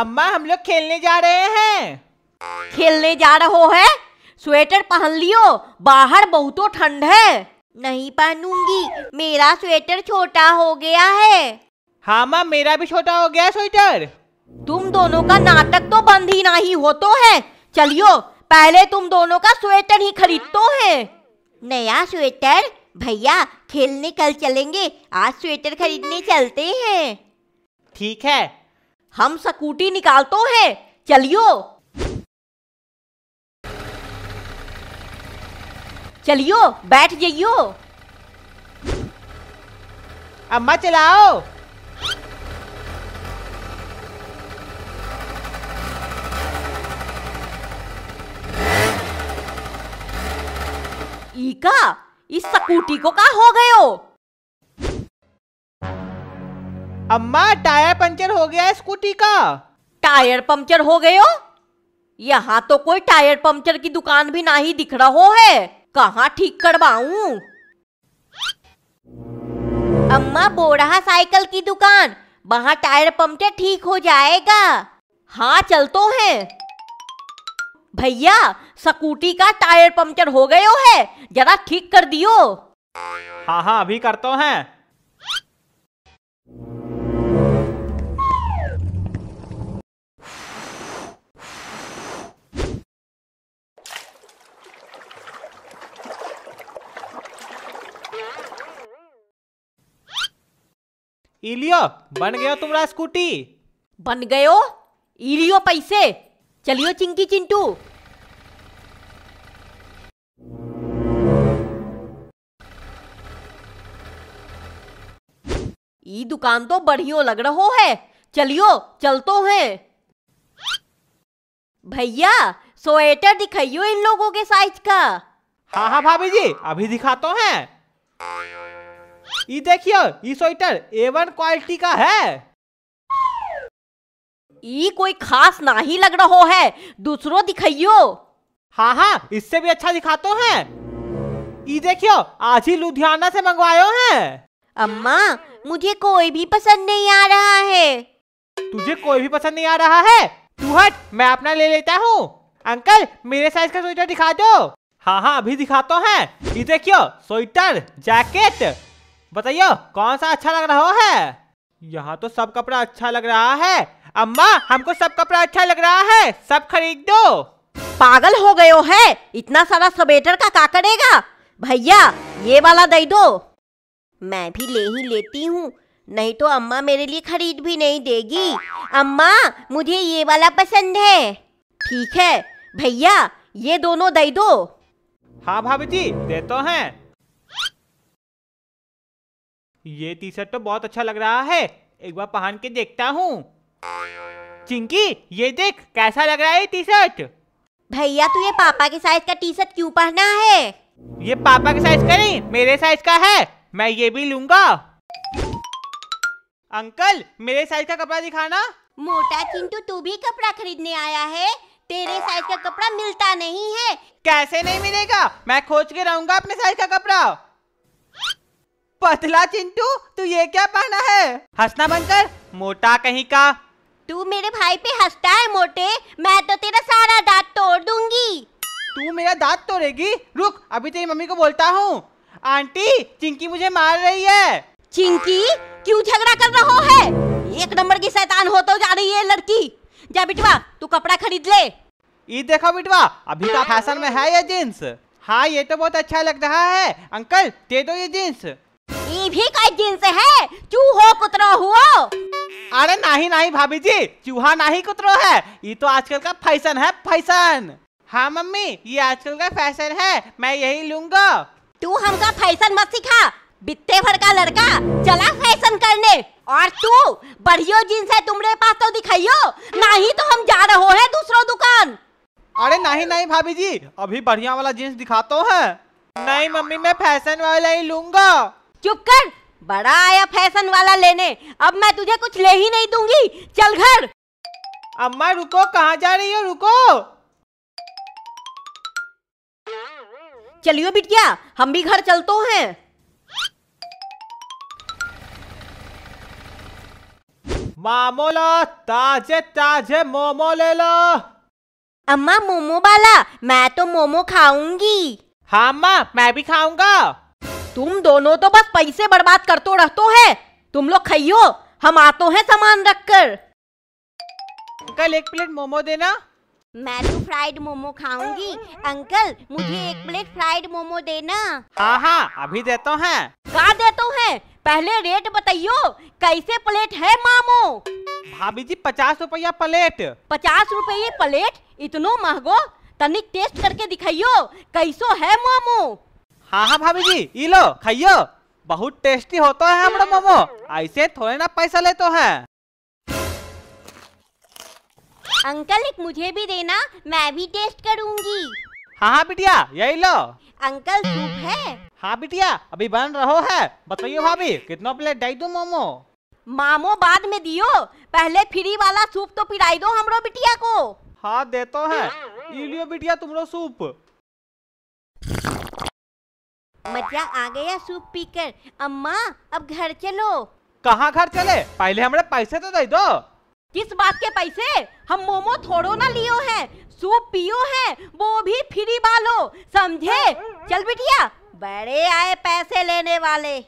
अम्मा हम लोग खेलने जा रहे हैं खेलने जा रहे है स्वेटर पहन लियो बाहर बहुतो ठंड है नहीं पहनूंगी मेरा स्वेटर छोटा हो गया है हाँ माँ मेरा भी छोटा हो गया स्वेटर तुम दोनों का नाटक तो बंद ही नहीं हो तो है चलियो पहले तुम दोनों का स्वेटर ही खरीद तो है नया स्वेटर भैया खेलने कल चलेंगे आज स्वेटर खरीदने चलते हैं ठीक है हम स्कूटी निकालतो हैं चलियो चलियो बैठ जाइयो अम्मा चलाओ ईका इस स्कूटी को कहा हो गए हो अम्मा टायर पंचर हो गया है स्कूटी का टायर पंचर हो गए हो यहाँ तो कोई टायर पंचर की दुकान भी ना ही दिख रहा है कहाँ ठीक करवाऊ अम्मा बोरा साइकिल की दुकान वहाँ टायर पंचर ठीक हो जाएगा हाँ चलते तो है भैया स्कूटी का टायर पंचर हो गयो है जरा ठीक कर दियो हाँ हाँ अभी करते हैं इलियो बन गयो तुम्हारा स्कूटी बन गयो इलियो पैसे चलियो चिंकी चिंटू ये दुकान तो बढ़ियो लग रहो है चलियो चलतो है भैया स्वेटर दिखाइयो इन लोगों के साइज का हाँ हाँ भाभी जी अभी दिखाते हैं ये देखियो ये स्वेटर एवन क्वालिटी का है ये कोई खास ना ही लग रहा है दूसरों दिखाइयो हाँ हाँ इससे भी अच्छा दिखाते हैं ये देखियो आज ही लुधियाना से मंगवायो है अम्मा मुझे कोई भी पसंद नहीं आ रहा है तुझे कोई भी पसंद नहीं आ रहा है तू हट मैं अपना ले लेता हूँ अंकल मेरे साइज का स्वेटर दिखा दो हाँ हाँ अभी दिखाता है ये देखियो स्वेटर जैकेट बताइयो कौन सा अच्छा लग रहा है यहाँ तो सब कपड़ा अच्छा लग रहा है अम्मा हमको सब कपड़ा अच्छा लग रहा है सब खरीद दो पागल हो गए है इतना सारा स्वेटर का का करेगा भैया ये वाला दे दो मैं भी ले ही लेती हूँ नहीं तो अम्मा मेरे लिए खरीद भी नहीं देगी अम्मा मुझे ये वाला पसंद है ठीक है भैया ये दोनों दे दो हाँ भाभी जी देते तो हैं ये टी शर्ट तो बहुत अच्छा लग रहा है एक बार पहन के देखता हूँ चिंकी ये देख कैसा लग रहा है टी शर्ट भैया तू ये पापा के साइज का टी शर्ट क्यों पहना है ये पापा के साइज का नहीं मेरे साइज का है मैं ये भी लूंगा अंकल मेरे साइज का कपड़ा दिखाना मोटा चिंटू तू भी कपड़ा खरीदने आया है तेरे साइज का कपड़ा मिलता नहीं है कैसे नहीं मिलेगा मैं खोज के रहूंगा अपने साइज का कपड़ा पतला चिंटू तू ये क्या पहना है हंसना बनकर मोटा कहीं का तू मेरे भाई पे हंसता है मोटे मैं तो तेरा सारा दांत तोड़ दूंगी तू मेरा दांत तोड़ेगी रुक अभी तेरी मम्मी को बोलता हूँ आंटी चिंकी मुझे मार रही है चिंकी क्यों झगड़ा कर रहा है एक नंबर की शैतान हो तो जा रही है लड़की जा बिटवा तू कपड़ा खरीद ले ये देखो बिटवा अभी का तो फैशन में है ये जीन्स हाँ ये तो बहुत अच्छा लग रहा है अंकल दे दो ये जीन्स ई भी कई दिन से है चूहो कुतरो हुओ अरे नहीं नहीं भाभी जी चूहा नहीं कुतरो है ये तो आजकल का फैशन है फैशन हाँ मम्मी ये आजकल का फैशन है मैं यही लूंगा तू हमका फैशन मत सिखा बित्ते भर का लड़का चला फैशन करने और तू बढ़ियो जींस है तुमरे पास तो दिखाइयो नहीं तो हम जा रहे हैं दूसरो दुकान अरे नहीं नहीं भाभी जी अभी बढ़िया वाला जींस दिखाता हूँ नहीं मम्मी मैं फैशन वाला ही लूंगा चुप कर बड़ा आया फैशन वाला लेने अब मैं तुझे कुछ ले ही नहीं दूंगी चल घर अम्मा रुको कहाँ जा रही हो रुको चलियो बिटिया हम भी घर चलते हैं मामो लो ताजे ताजे मोमो ले लो अम्मा मोमो वाला मैं तो मोमो खाऊंगी हाँ अम्मा मैं भी खाऊंगा तुम दोनों तो बस पैसे बर्बाद करते रहते हैं तुम लोग खाइयो हम आते हैं सामान रख कर अंकल एक प्लेट मोमो देना मैं तो फ्राइड मोमो खाऊंगी अंकल मुझे एक प्लेट फ्राइड मोमो देना हाँ हाँ अभी देता है कहा देता है पहले रेट बताइयो कैसे प्लेट है मामो भाभी जी पचास रुपया प्लेट पचास रुपये प्लेट इतनो महंगो तनिक टेस्ट करके दिखाइयो कैसो है मोमो हाँ हाँ भाभी जी ई लो खाइयो बहुत टेस्टी होता है हमारा मोमो ऐसे थोड़े ना पैसा लेते हैं अंकल एक मुझे भी देना मैं भी टेस्ट करूंगी हाँ हाँ बिटिया यही लो अंकल सूप है हाँ बिटिया अभी बन रहो है बताइए भाभी कितना प्लेट डाई दो मोमो मामो बाद में दियो पहले फ्री वाला सूप तो पिलाई दो हमरो बिटिया को हाँ देतो है लियो बिटिया तुमरो सूप मजा आ गया सूप पीकर अम्मा अब घर चलो कहाँ घर चले पहले हमारे पैसे तो दे दो किस बात के पैसे हम मोमो थोड़ो ना लियो है सूप पियो है वो भी फ्री बालो समझे चल बिटिया बड़े आए पैसे लेने वाले